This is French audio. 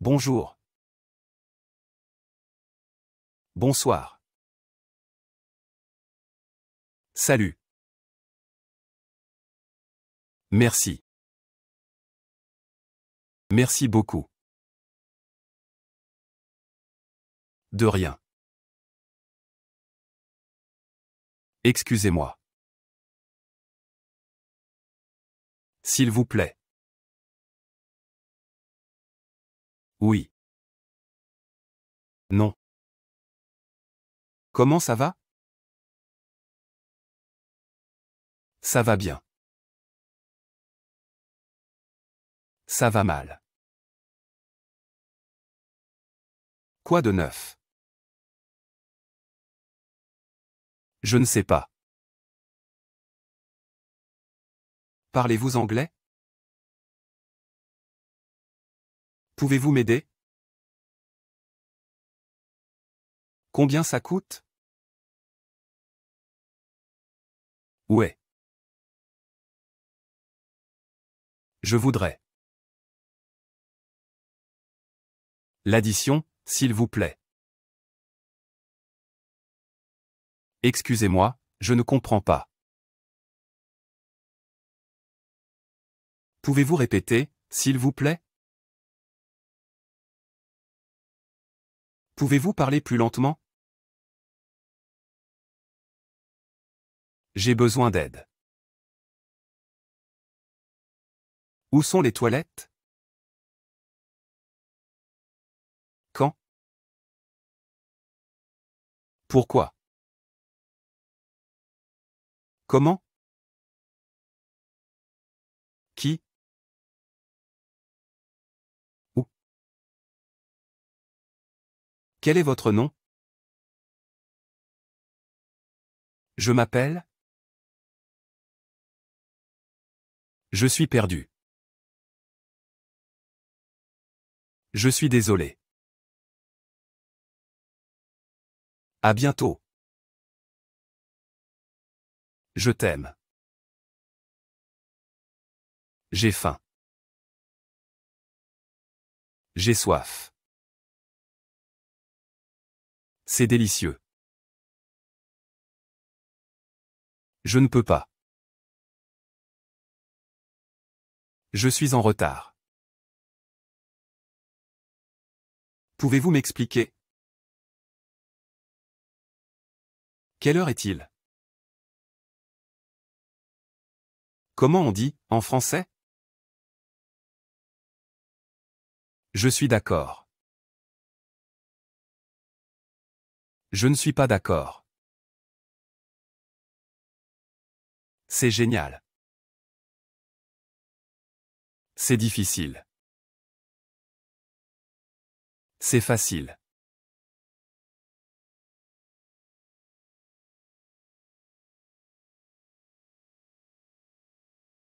Bonjour. Bonsoir. Salut. Merci. Merci beaucoup. De rien. Excusez-moi. S'il vous plaît. Oui. Non. Comment ça va Ça va bien. Ça va mal. Quoi de neuf Je ne sais pas. Parlez-vous anglais Pouvez-vous m'aider Combien ça coûte Ouais. Je voudrais. L'addition, s'il vous plaît. Excusez-moi, je ne comprends pas. Pouvez-vous répéter, s'il vous plaît Pouvez-vous parler plus lentement J'ai besoin d'aide. Où sont les toilettes Quand Pourquoi Comment Quel est votre nom Je m'appelle Je suis perdu. Je suis désolé. À bientôt. Je t'aime. J'ai faim. J'ai soif. C'est délicieux. Je ne peux pas. Je suis en retard. Pouvez-vous m'expliquer Quelle heure est-il Comment on dit, en français Je suis d'accord. Je ne suis pas d'accord. C'est génial. C'est difficile. C'est facile.